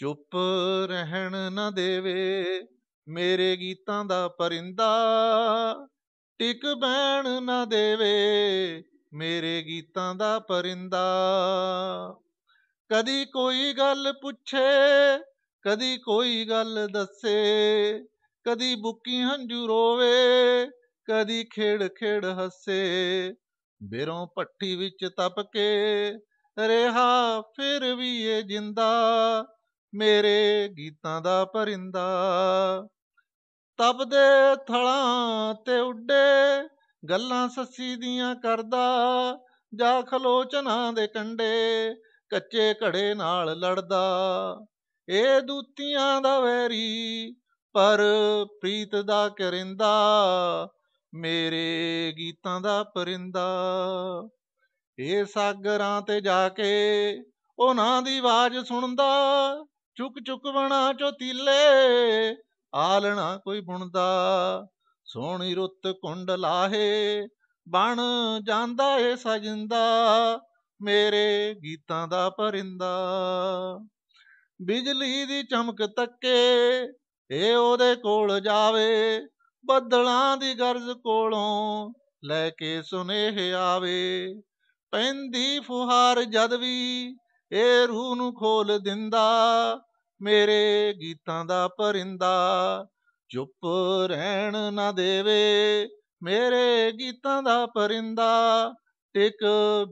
ਚੁੱਪ ਰਹਿਣ ਨਾ ਦੇਵੇ ਮੇਰੇ ਗੀਤਾਂ ਦਾ ਪਰਿੰਦਾ ਟਿਕ ਬੈਣ ਨਾ ਦੇਵੇ ਮੇਰੇ ਗੀਤਾਂ ਦਾ ਪਰਿੰਦਾ ਕਦੀ ਕੋਈ ਗੱਲ ਪੁੱਛੇ ਕਦੀ ਕੋਈ ਗੱਲ ਦੱਸੇ ਕਦੀ ਬੁੱਕੀ ਹੰਝੂ ਰੋਵੇ ਕਦੀ ਖੇੜ ਖੇੜ ਹੱਸੇ ਬਿਰੋਂ ਪੱਠੀ ਵਿੱਚ ਤਪ ਕੇ ਫਿਰ ਵੀ ਇਹ ਜਿੰਦਾ ਮੇਰੇ ਗੀਤਾਂ ਦਾ ਪਰਿੰਦਾ ਤਪਦੇ ਥਲਾਂ ਤੇ ਉੱਡੇ ਗੱਲਾਂ ਸੱਸੀ ਦੀਆਂ ਕਰਦਾ ਜਾ ਖਲੋਚਨਾ ਦੇ ਕੰਡੇ ਕੱਚੇ ਘੜੇ ਨਾਲ ਲੜਦਾ ਇਹ ਦੂਤੀਆਂ ਦਾ ਵੈਰੀ ਪਰ ਪ੍ਰੀਤ ਦਾ ਕਰਿੰਦਾ ਮੇਰੇ ਗੀਤਾਂ ਦਾ ਪਰਿੰਦਾ ਇਹ ਸਾਗਰਾਂ ਤੇ ਜਾ ਕੇ ਉਹਨਾਂ ਦੀ ਆਵਾਜ਼ ਸੁਣਦਾ ਚੁੱਕ ਚੁੱਕ ਵਣਾ ਚੋਤੀਲੇ ਆਲਣਾ ਕੋਈ ਬੁਣਦਾ ਸੋਹਣੀ ਰੁੱਤ ਕੁੰਡ ਲਾਹੇ ਬਣ ਜਾਂਦਾ ਏ ਸਜਿੰਦਾ ਮੇਰੇ ਗੀਤਾਂ ਦਾ ਪਰਿੰਦਾ ਬਿਜਲੀ ਦੀ ਚਮਕ ਤੱਕੇ ਏ ਉਹਦੇ ਕੋਲ ਜਾਵੇ ਬੱਦਲਾਂ ਦੀ ਗਰਜ ਕੋਲੋਂ ਲੈ ਕੇ ਸੁਨੇਹ ਆਵੇ ਪੈਂਦੀ ਫੁਹਾਰ ਜਦ ਵੀ ਇਹ ਰੂਹ ਨੂੰ ਖੋਲ ਦਿੰਦਾ ਮੇਰੇ ਗੀਤਾਂ ਦਾ ਪਰਿੰਦਾ ਚੁੱਪ ਰਹਿਣ ਨਾ ਦੇਵੇ ਮੇਰੇ ਗੀਤਾਂ ਦਾ ਪਰਿੰਦਾ ਟਿਕ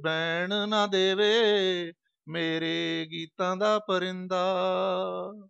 ਬੈਣ ਨਾ ਦੇਵੇ ਮੇਰੇ ਗੀਤਾਂ ਦਾ ਪਰਿੰਦਾ